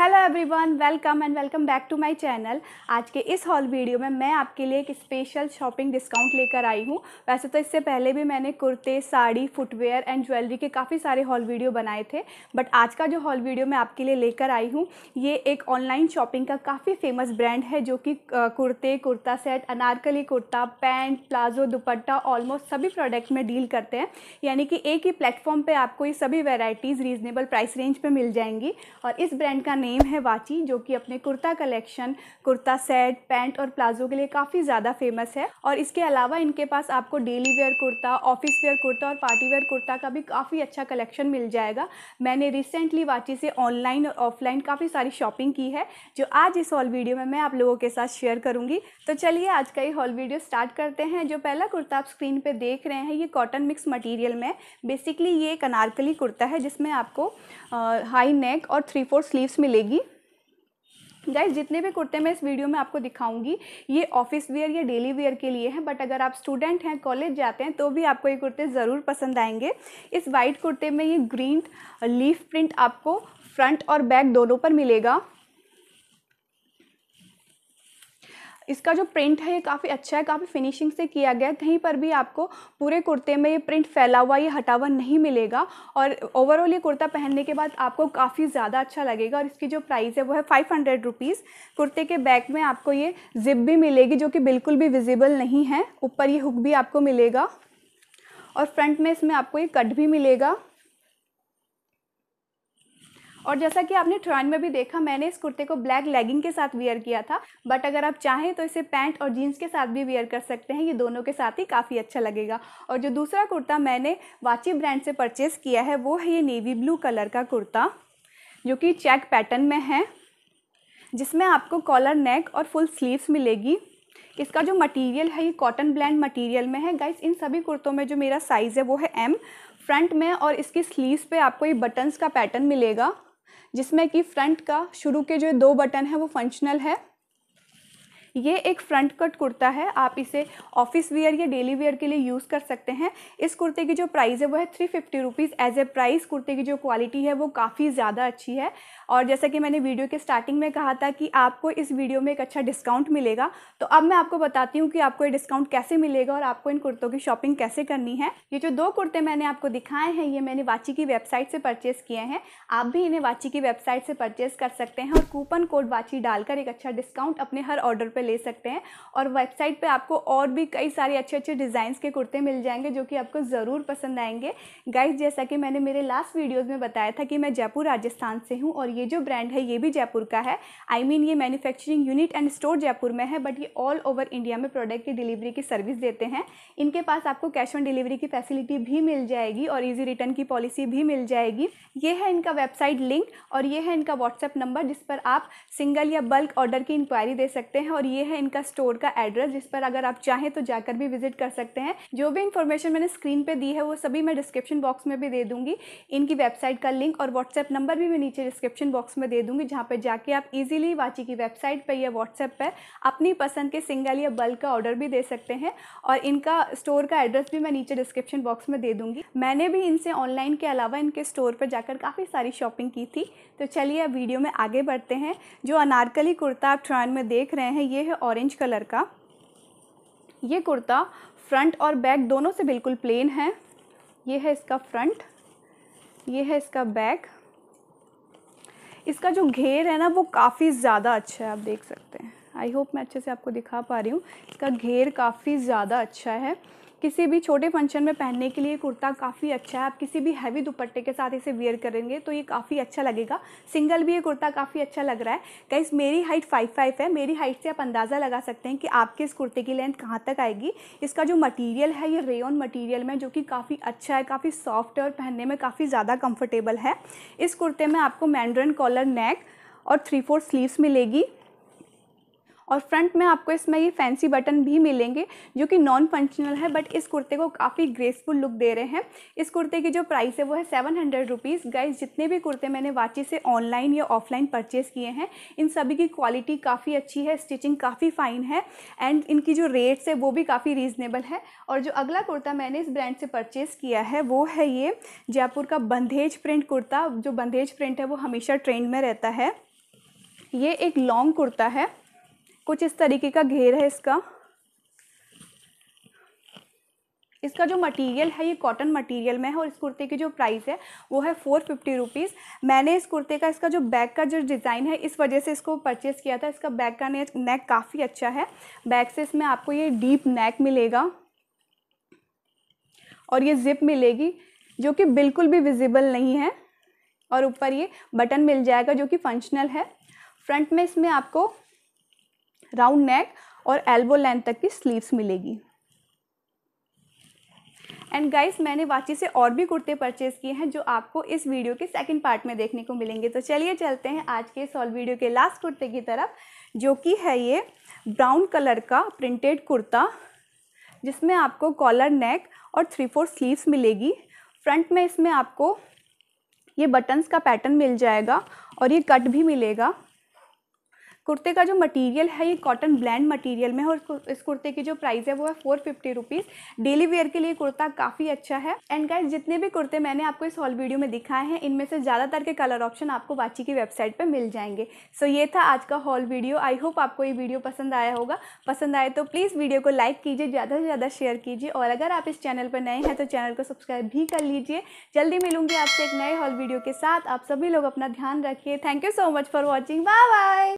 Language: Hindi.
hello everyone welcome and welcome back to my channel आज के इस हॉल वीडियो में मैं आपके लिए एक स्पेशल शॉपिंग डिस्काउंट लेकर आई हूँ वैसे तो इससे पहले भी मैंने कुर्ते साड़ी फुटवेयर एंड ज्वेलरी के काफ़ी सारे हॉल वीडियो बनाए थे बट आज का जो हॉल वीडियो मैं आपके लिए लेकर आई हूँ ये एक ऑनलाइन शॉपिंग का काफ़ी फेमस ब्रांड है जो कि कुर्ते kurta set Anarkali kurta pant palazzo dupatta almost सभी प्रोडक्ट में डील करते हैं यानी कि एक ही प्लेटफॉर्म पर आपको ये सभी वेराइटीज़ रीजनेबल प्राइस रेंज पर मिल जाएंगी और इस ब्रांड का नेम है वाची जो कि अपने kurta collection kurta set pant और प्लाजो के लिए काफ़ी ज़्यादा फेमस है और इसके अलावा इनके पास आपको daily wear kurta office wear kurta और पार्टी वेयर कुर्ता का भी काफ़ी अच्छा कलेक्शन मिल जाएगा मैंने रिसेंटली वाची से ऑनलाइन और ऑफलाइन काफ़ी सारी शॉपिंग की है जो आज इस हॉल वीडियो में मैं आप लोगों के साथ शेयर करूँगी तो चलिए आज का ये हॉल वीडियो स्टार्ट करते हैं जो पहला कुर्ता आप स्क्रीन पर देख रहे हैं ये कॉटन मिक्स मटीरियल में बेसिकली ये एक अनारकली कुर्ता है जिसमें आपको हाई नेक और थ्री फोर स्लीव्स मिले मिलेगी गाइज जितने भी कुर्ते मैं इस वीडियो में आपको दिखाऊंगी ये ऑफिस वेयर या डेली वेयर के लिए हैं बट अगर आप स्टूडेंट हैं कॉलेज जाते हैं तो भी आपको ये कुर्ते ज़रूर पसंद आएंगे इस वाइट कुर्ते में ये ग्रीन लीफ प्रिंट आपको फ्रंट और बैक दोनों पर मिलेगा इसका जो प्रिंट है ये काफ़ी अच्छा है काफ़ी फिनिशिंग से किया गया है कहीं पर भी आपको पूरे कुर्ते में ये प्रिंट फैला हुआ ये हटा हुआ नहीं मिलेगा और ओवरऑल ये कुर्ता पहनने के बाद आपको काफ़ी ज़्यादा अच्छा लगेगा और इसकी जो प्राइस है वो है फाइव हंड्रेड रुपीज़ कुर्ते के बैक में आपको ये जिप भी मिलेगी जो कि बिल्कुल भी विजिबल नहीं है ऊपर ये हुक भी आपको मिलेगा और फ्रंट में इसमें आपको ये कट भी मिलेगा और जैसा कि आपने ट्राइन में भी देखा मैंने इस कुर्ते को ब्लैक लेगिंग के साथ वियर किया था बट अगर आप चाहें तो इसे पैंट और जीन्स के साथ भी वियर कर सकते हैं ये दोनों के साथ ही काफ़ी अच्छा लगेगा और जो दूसरा कुर्ता मैंने वाची ब्रांड से परचेज़ किया है वो है ये नेवी ब्लू कलर का कुर्ता जो कि चेक पैटर्न में है जिसमें आपको कॉलर नेक और फुल स्लीव्स मिलेगी इसका जो मटेरियल है ये कॉटन ब्लैंड मटेरियल में है गाइस इन सभी कुर्तों में जो मेरा साइज़ है वो है एम फ्रंट में और इसकी स्लीव्स पे आपको ये बटन्स का पैटर्न मिलेगा जिसमें कि फ्रंट का शुरू के जो दो बटन है वो फंक्शनल है ये एक फ्रंट कट कुर्ता है आप इसे ऑफिस वेयर या डेली वेयर के लिए यूज़ कर सकते हैं इस कुर्ते की जो प्राइस है वो है three fifty rupees as a price कुर्ते की जो क्वालिटी है वो काफ़ी ज़्यादा अच्छी है और जैसा कि मैंने वीडियो के स्टार्टिंग में कहा था कि आपको इस वीडियो में एक अच्छा डिस्काउंट मिलेगा तो अब मैं आपको बताती हूँ कि आपको ये डिस्काउंट कैसे मिलेगा और आपको इन कुर्तों की शॉपिंग कैसे करनी है ये जो दो कुर्ते मैंने आपको दिखाए हैं ये मैंने वाची की वेबसाइट से परचेज़ किए हैं आप भी इन्हें वाची की वेबसाइट से परचेज़ कर सकते हैं और कूपन कोड वाची डालकर एक अच्छा डिस्काउंट अपने हर ऑर्डर पर पे ले सकते हैं और वेबसाइट पे आपको और भी कई सारे अच्छे अच्छे डिज़ाइंस के कुर्ते मिल जाएंगे जो कि आपको ज़रूर पसंद आएंगे गाइज जैसा कि मैंने मेरे लास्ट वीडियोज़ में बताया था कि मैं जयपुर राजस्थान से हूँ और ये जो ब्रांड है ये भी जयपुर का है आई I मीन mean, ये manufacturing unit and store Jaipur में है बट ये ऑल ओवर इंडिया में प्रोडक्ट की डिलीवरी की सर्विस देते हैं इनके पास आपको कैश ऑन डिलीवरी की फैसिलिटी भी मिल जाएगी और ईजी रिटर्न की पॉलिसी भी मिल जाएगी ये है इनका वेबसाइट लिंक और ये है इनका व्हाट्सएप नंबर जिस पर आप सिंगल या बल्क ऑर्डर की इंक्वायरी दे सकते हैं और ये है इनका स्टोर का एड्रेस जिस पर अगर आप चाहें तो जाकर भी विजिट कर सकते हैं जो भी इन्फॉर्मेशन मैंने स्क्रीन पर दी है वो सभी मैं डिस्क्रिप्शन बॉक्स में भी दे दूंगी इनकी वेबसाइट का लिंक और व्हाट्सएप नंबर भी मैं नीचे डिस्क्रिप्शन बॉक्स में दे दूंगी जहाँ पर जाके आप ईजिली वाची की वेबसाइट पर या व्हाट्सएप पर अपनी पसंद के सिंगल या बल्क का ऑर्डर भी दे सकते हैं और इनका स्टोर का एड्रेस भी मैं नीचे डिस्क्रिप्शन बॉक्स में दे दूंगी मैंने भी इनसे ऑनलाइन के अलावा इनके स्टोर पर जाकर काफ़ी सारी शॉपिंग की थी तो चलिए अब वीडियो में आगे बढ़ते हैं जो अनारकली कुर्ता आप ट्रायन में देख रहे हैं ये ये है ऑरेंज कलर का ये कुर्ता फ्रंट और बैक दोनों से बिल्कुल प्लेन है ये है इसका फ्रंट ये है इसका बैक इसका जो घेर है ना वो काफ़ी ज़्यादा अच्छा है आप देख सकते हैं आई होप मैं अच्छे से आपको दिखा पा रही हूँ इसका घेर काफ़ी ज़्यादा अच्छा है किसी भी छोटे फंक्शन में पहनने के लिए कुर्ता काफ़ी अच्छा है आप किसी भी हैवी दुपट्टे के साथ इसे वेयर करेंगे तो ये काफ़ी अच्छा लगेगा सिंगल भी ये कुर्ता काफ़ी अच्छा लग रहा है कई मेरी हाइट फाइव फाइव है मेरी हाइट से आप अंदाज़ा लगा सकते हैं कि आपके इस कुर्ते की लेंथ कहाँ तक आएगी इसका जो मटीरियल है ये रेयन मटीरियल में जो कि काफ़ी अच्छा है काफ़ी सॉफ्ट है और पहनने में काफ़ी ज़्यादा कम्फर्टेबल है इस कुर्ते में आपको मैंड्रन कॉलर नेक और थ्री फोर स्लीव्स मिलेगी और फ्रंट में आपको इसमें ये फैंसी बटन भी मिलेंगे जो कि नॉन फंक्शनल है बट इस कुर्ते को काफ़ी ग्रेसफुल लुक दे रहे हैं इस कुर्ते की जो प्राइस है वो है सेवन हंड्रेड रुपीज़ गाइज जितने भी कुर्ते मैंने वाची से ऑनलाइन या ऑफलाइन परचेज़ किए हैं इन सभी की क्वालिटी काफ़ी अच्छी है स्टिचिंग काफ़ी फ़ाइन है एंड इनकी जो रेट्स है वो भी काफ़ी रीज़नेबल है और जो अगला कुर्ता मैंने इस ब्रांड से परचेज़ किया है वो है ये जयपुर का बंधेज प्रिंट कुर्ता जो बंधेज प्रिंट है वो हमेशा ट्रेंड में रहता है ये एक लॉन्ग कुर्ता है कुछ इस तरीके का घेर है इसका इसका जो मटेरियल है ये कॉटन मटेरियल में है और इस कुर्ते की जो प्राइस है वो है फोर फिफ्टी रुपीज़ मैंने इस कुर्ते का इसका जो बैक का जो डिज़ाइन है इस वजह से इसको परचेज़ किया था इसका बैक का नेक काफ़ी अच्छा है बैक से इसमें आपको ये डीप नेक मिलेगा और ये जिप मिलेगी जो कि बिल्कुल भी विजिबल नहीं है और ऊपर ये बटन मिल जाएगा जो कि फंक्शनल है फ्रंट में इसमें आपको राउंड नेक और एल्बो लेंथ तक की स्लीव्स मिलेगी एंड गाइस मैंने वाची से और भी कुर्ते परचेज़ किए हैं जो आपको इस वीडियो के सेकंड पार्ट में देखने को मिलेंगे तो चलिए चलते हैं आज के इस वीडियो के लास्ट कुर्ते की तरफ जो कि है ये ब्राउन कलर का प्रिंटेड कुर्ता जिसमें आपको कॉलर नेक और थ्री फोर स्लीव्स मिलेगी फ्रंट में इसमें आपको ये बटन्स का पैटर्न मिल जाएगा और ये कट भी मिलेगा कुर्ते का जो मटेरियल है ये कॉटन ब्लैंड मटेरियल में है और इस कुर्ते की जो प्राइस है वो है four fifty rupees daily wear के लिए कुर्ता काफ़ी अच्छा है एंड गाइज जितने भी कुर्ते मैंने आपको इस हॉल वीडियो में दिखाए हैं इनमें से ज़्यादातर के कलर ऑप्शन आपको वाची की वेबसाइट पर मिल जाएंगे सो so, ये था आज का हॉल वीडियो आई होप आपको ये वीडियो पसंद आया होगा पसंद आए तो प्लीज़ वीडियो को लाइक कीजिए ज़्यादा से ज़्यादा शेयर कीजिए और अगर आप इस चैनल पर नए हैं तो चैनल को सब्सक्राइब भी कर लीजिए जल्दी मिलूंगी आपसे एक नए हॉल वीडियो के साथ आप सभी लोग अपना ध्यान रखिए thank you so much for watching bye bye